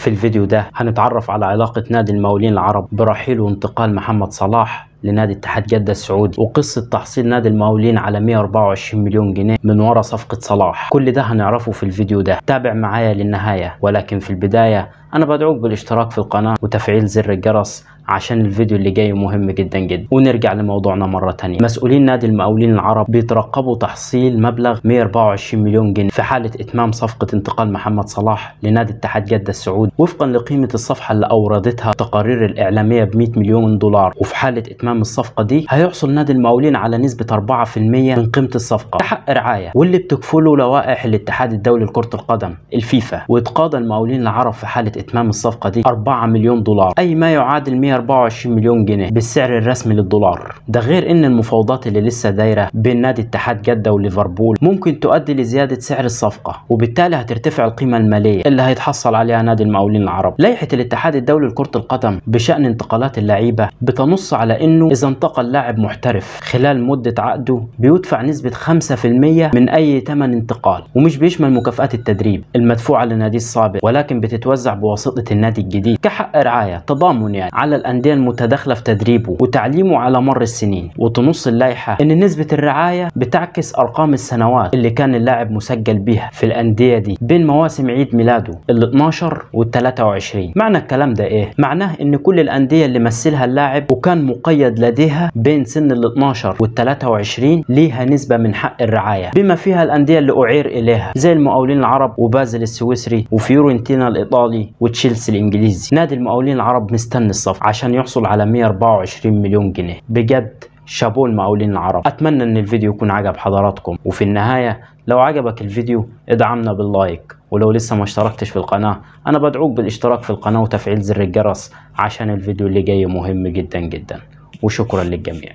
في الفيديو ده هنتعرف على علاقة نادي المقاولين العرب برحيل وانتقال محمد صلاح لنادي اتحاد جدة السعودي وقصة تحصيل نادي المقاولين على 124 مليون جنيه من ورا صفقة صلاح كل ده هنعرفه في الفيديو ده تابع معايا للنهاية ولكن في البداية أنا بدعوك بالاشتراك في القناة وتفعيل زر الجرس عشان الفيديو اللي جاي مهم جدا جدا ونرجع لموضوعنا مرة تانية مسؤولين نادي المقاولين العرب بيترقبوا تحصيل مبلغ 124 مليون جنيه في حالة إتمام صفقة انتقال محمد صلاح لنادي اتحاد جدة السعودي وفقا لقيمة الصفحة اللي أوردتها التقارير الإعلامية ب 100 مليون دولار وفي حالة إتمام الصفقة دي هيحصل نادي المقاولين على نسبة 4% من قيمة الصفقة ده حق رعاية واللي بتكفله لوائح الاتحاد الدولي لكرة القدم الفيفا ويتقاضى المقاولين العرب في حالة إتمام الصفقة دي 4 مليون دولار أي ما يعادل 124 مليون جنيه بالسعر الرسمي للدولار ده غير ان المفاوضات اللي لسه دايره بين نادي اتحاد جده وليفربول ممكن تؤدي لزياده سعر الصفقه وبالتالي هترتفع القيمه الماليه اللي هيتحصل عليها نادي المقاولين العرب لائحه الاتحاد الدولي لكره القدم بشان انتقالات اللعيبه بتنص على انه اذا انتقل لاعب محترف خلال مده عقده بيدفع نسبه 5% من اي ثمن انتقال ومش بيشمل مكافئات التدريب المدفوعه لنادي السابق ولكن بتتوزع بواسطه النادي الجديد كحق رعايه تضامن يعني على الأندية المتداخلة في تدريبه وتعليمه على مر السنين وتنص اللائحة أن نسبة الرعاية بتعكس أرقام السنوات اللي كان اللاعب مسجل بيها في الأندية دي بين مواسم عيد ميلاده ال 12 وال 23 معنى الكلام ده إيه؟ معناه أن كل الأندية اللي مثلها اللاعب وكان مقيد لديها بين سن ال 12 وال 23 ليها نسبة من حق الرعاية بما فيها الأندية اللي أعير إليها زي المقاولين العرب وبازل السويسري وفيورنتينا الإيطالي وتشيلسي الإنجليزي نادي المقاولين العرب مستني الصف عشان عشان يحصل على 124 مليون جنيه بجد شابوه المقاولين العرب اتمنى ان الفيديو يكون عجب حضراتكم وفي النهاية لو عجبك الفيديو ادعمنا باللايك ولو لسه ما اشتركتش في القناة انا بدعوك بالاشتراك في القناة وتفعيل زر الجرس عشان الفيديو اللي جاي مهم جدا جدا وشكرا للجميع